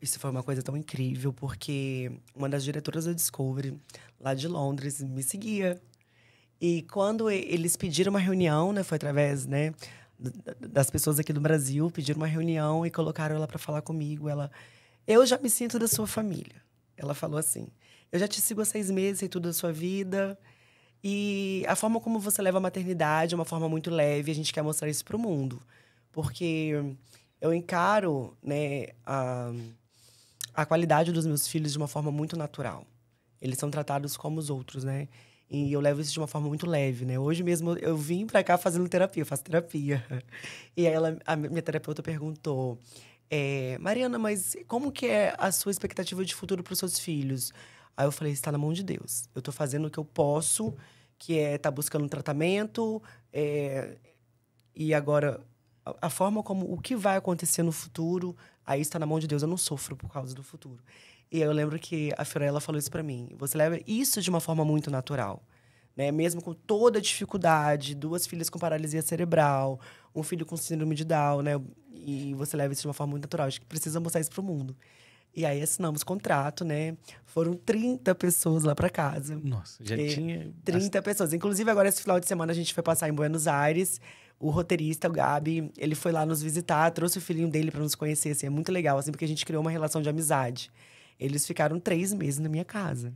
isso foi uma coisa tão incrível, porque uma das diretoras da Discovery, lá de Londres, me seguia. E quando eles pediram uma reunião, né, foi através, né, das pessoas aqui do Brasil, pediram uma reunião e colocaram ela para falar comigo. Ela, eu já me sinto da sua família. Ela falou assim: eu já te sigo há seis meses e tudo da sua vida. E a forma como você leva a maternidade é uma forma muito leve. A gente quer mostrar isso para o mundo, porque eu encaro, né, a a qualidade dos meus filhos de uma forma muito natural. Eles são tratados como os outros, né? E eu levo isso de uma forma muito leve, né? Hoje mesmo eu vim para cá fazendo terapia, eu faço terapia. E aí ela, a minha terapeuta perguntou: é, Mariana, mas como que é a sua expectativa de futuro para os seus filhos? Aí eu falei: está na mão de Deus. Eu estou fazendo o que eu posso, que é estar tá buscando um tratamento. É, e agora, a, a forma como o que vai acontecer no futuro, Aí está na mão de Deus, eu não sofro por causa do futuro. E eu lembro que a Fiorella falou isso para mim. Você leva isso de uma forma muito natural. Né? Mesmo com toda a dificuldade, duas filhas com paralisia cerebral, um filho com síndrome de Down, né? E você leva isso de uma forma muito natural. Acho que precisa mostrar isso pro mundo. E aí assinamos contrato, né? Foram 30 pessoas lá para casa. Nossa, já e tinha 30 pessoas. Inclusive agora esse final de semana a gente foi passar em Buenos Aires o roteirista, o Gabi, ele foi lá nos visitar, trouxe o filhinho dele para nos conhecer, assim, é muito legal, assim, porque a gente criou uma relação de amizade. Eles ficaram três meses na minha casa.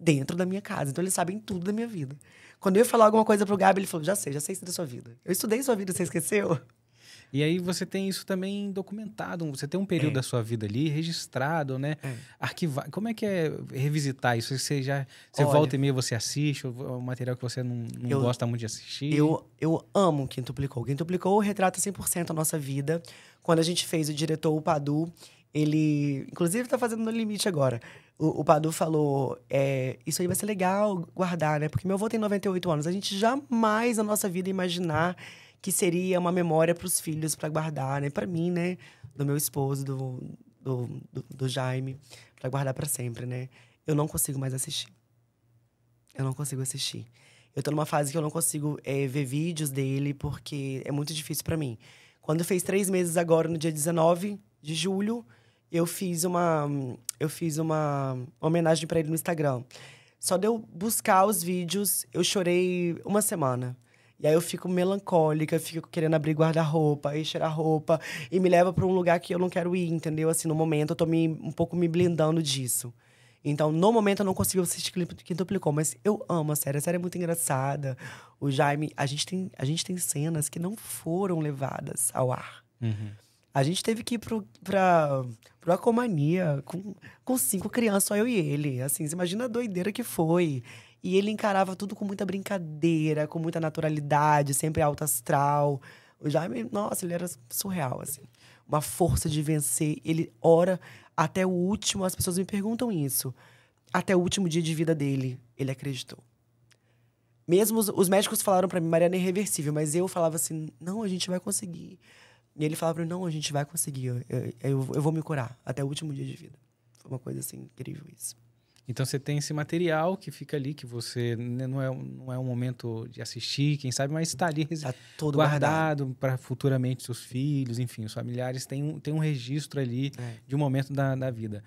Dentro da minha casa. Então, eles sabem tudo da minha vida. Quando eu ia falar alguma coisa pro Gabi, ele falou: Já sei, já sei isso da sua vida. Eu estudei sua vida, você esqueceu? E aí você tem isso também documentado, você tem um período é. da sua vida ali registrado, né? É. Arquivar. Como é que é revisitar isso? Você já você Olha, volta e meia, você assiste o é material que você não, não eu, gosta muito de assistir? Eu, eu amo Quem Duplicou. Quem Duplicou retrata 100% a nossa vida. Quando a gente fez o diretor, o Padu, ele, inclusive, está fazendo No Limite agora. O, o Padu falou: é, Isso aí vai ser legal guardar, né? Porque meu avô tem 98 anos. A gente jamais na nossa vida imaginar que seria uma memória para os filhos para guardar, né? Para mim, né? Do meu esposo, do, do, do, do Jaime, para guardar para sempre, né? Eu não consigo mais assistir. Eu não consigo assistir. Eu tô numa fase que eu não consigo é, ver vídeos dele porque é muito difícil para mim. Quando fez três meses agora, no dia 19 de julho, eu fiz uma eu fiz uma homenagem para ele no Instagram. Só de eu buscar os vídeos, eu chorei uma semana. E aí eu fico melancólica, fico querendo abrir guarda-roupa e cheirar roupa. E me leva para um lugar que eu não quero ir, entendeu? Assim, no momento eu tô me, um pouco me blindando disso. Então, no momento eu não consigo assistir Quintuplicou, mas eu amo a série. A série é muito engraçada. O Jaime, a gente tem, a gente tem cenas que não foram levadas ao ar. Uhum. A gente teve que ir pro, pra, pro Acomania com, com cinco crianças, só eu e ele. Assim, você imagina a doideira que foi. E ele encarava tudo com muita brincadeira, com muita naturalidade, sempre alto astral. O Jaime, nossa, ele era surreal, assim. Uma força de vencer. Ele ora até o último, as pessoas me perguntam isso. Até o último dia de vida dele, ele acreditou. Mesmo os, os médicos falaram para mim, Mariana é irreversível, mas eu falava assim: não, a gente vai conseguir. E ele falava pra mim: não, a gente vai conseguir, eu, eu, eu vou me curar até o último dia de vida. Foi uma coisa assim, incrível isso. Então você tem esse material que fica ali, que você né, não é, não é um momento de assistir, quem sabe, mas está ali tá todo guardado, guardado. para futuramente seus filhos, enfim, os familiares têm um, têm um registro ali é. de um momento da, da vida.